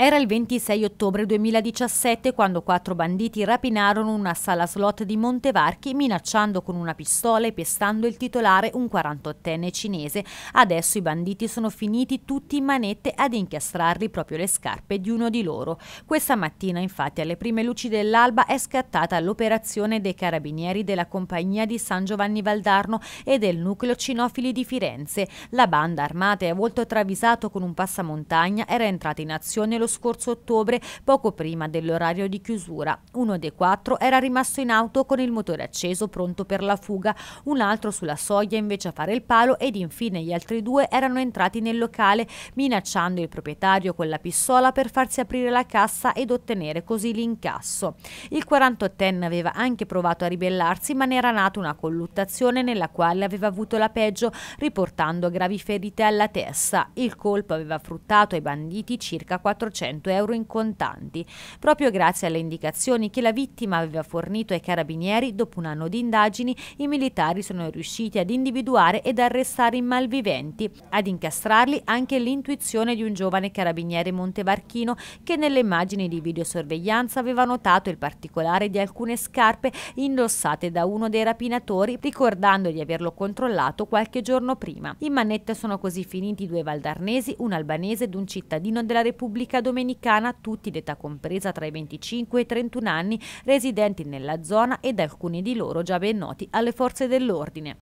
Era il 26 ottobre 2017 quando quattro banditi rapinarono una sala slot di Montevarchi minacciando con una pistola e pestando il titolare, un 48enne cinese. Adesso i banditi sono finiti tutti in manette ad incastrarli proprio le scarpe di uno di loro. Questa mattina infatti alle prime luci dell'alba è scattata l'operazione dei carabinieri della compagnia di San Giovanni Valdarno e del nucleo Cinofili di Firenze. La banda armata e a volto travisato con un passamontagna era entrata in azione lo scorso ottobre, poco prima dell'orario di chiusura. Uno dei quattro era rimasto in auto con il motore acceso pronto per la fuga, un altro sulla soglia invece a fare il palo ed infine gli altri due erano entrati nel locale minacciando il proprietario con la pistola per farsi aprire la cassa ed ottenere così l'incasso. Il 48enne aveva anche provato a ribellarsi ma ne era nata una colluttazione nella quale aveva avuto la peggio riportando gravi ferite alla testa. Il colpo aveva fruttato ai banditi circa 400 400 euro in contanti, proprio grazie alle indicazioni che la vittima aveva fornito ai carabinieri dopo un anno di indagini i militari sono riusciti ad individuare ed arrestare i malviventi, ad incastrarli anche l'intuizione di un giovane carabiniere montevarchino che nelle immagini di videosorveglianza aveva notato il particolare di alcune scarpe indossate da uno dei rapinatori, ricordando di averlo controllato qualche giorno prima. In manette sono così finiti due valdarnesi, un albanese ed un cittadino della Repubblica Dominicana domenicana tutti d'età compresa tra i 25 e i 31 anni residenti nella zona ed alcuni di loro già ben noti alle forze dell'ordine.